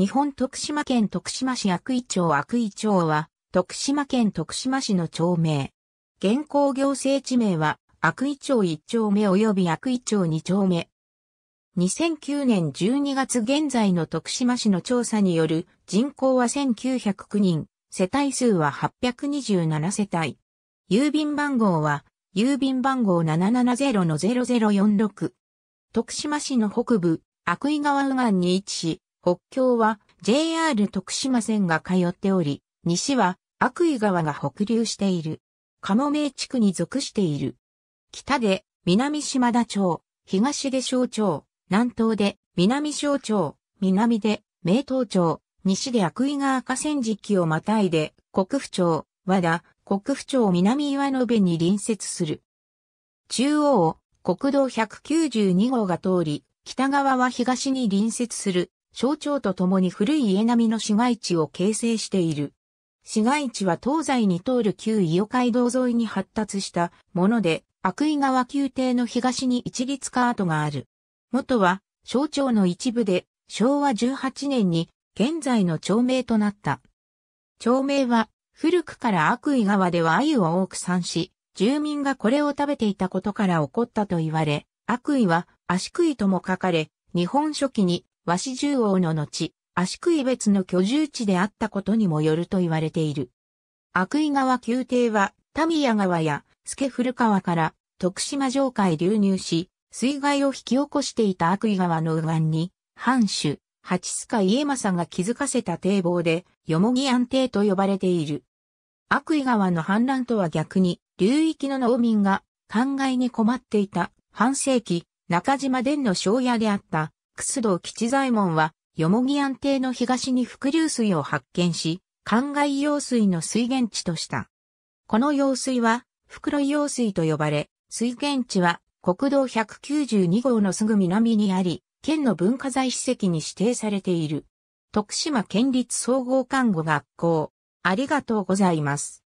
日本徳島県徳島市悪意町悪意町は、徳島県徳島市の町名。現行行政地名は、悪意町1丁目及び悪意町2丁目。2009年12月現在の徳島市の調査による人口は1909人、世帯数は827世帯。郵便番号は、郵便番号770-0046。徳島市の北部、悪意川右岸に位置し、北京は JR 徳島線が通っており、西は悪意川が北流している。鴨名地区に属している。北で南島田町、東で小町、南東で南小町、南で名東町、西で悪意川河川敷をまたいで国府町、和田、国府町南岩の辺に隣接する。中央国道192号が通り、北側は東に隣接する小徴とともに古い家並みの市街地を形成している。市街地は東西に通る旧伊予街道沿いに発達したもので、悪意川宮廷の東に一律カートがある。元は、小徴の一部で、昭和18年に現在の町名となった。町名は、古くから悪意川では鮎を多く産し、住民がこれを食べていたことから起こったと言われ、悪意は足食いとも書かれ、日本初期に和紙獣王の後、足い別の居住地であったことにもよると言われている。悪意川宮廷は、ミヤ川や、助古川から、徳島城下へ流入し、水害を引き起こしていた悪意川の右岸に、藩主、八須賀家政が築かせた堤防で、よもぎ安定と呼ばれている。悪意川の氾濫とは逆に、流域の農民が、考えに困っていた、半世紀、中島伝の庄屋であった、X 道吉左衛門は、よもぎ安定の東に伏流水を発見し、灌漑用水の水源地とした。この用水は、袋用水と呼ばれ、水源地は国道192号のすぐ南にあり、県の文化財史跡に指定されている。徳島県立総合看護学校。ありがとうございます。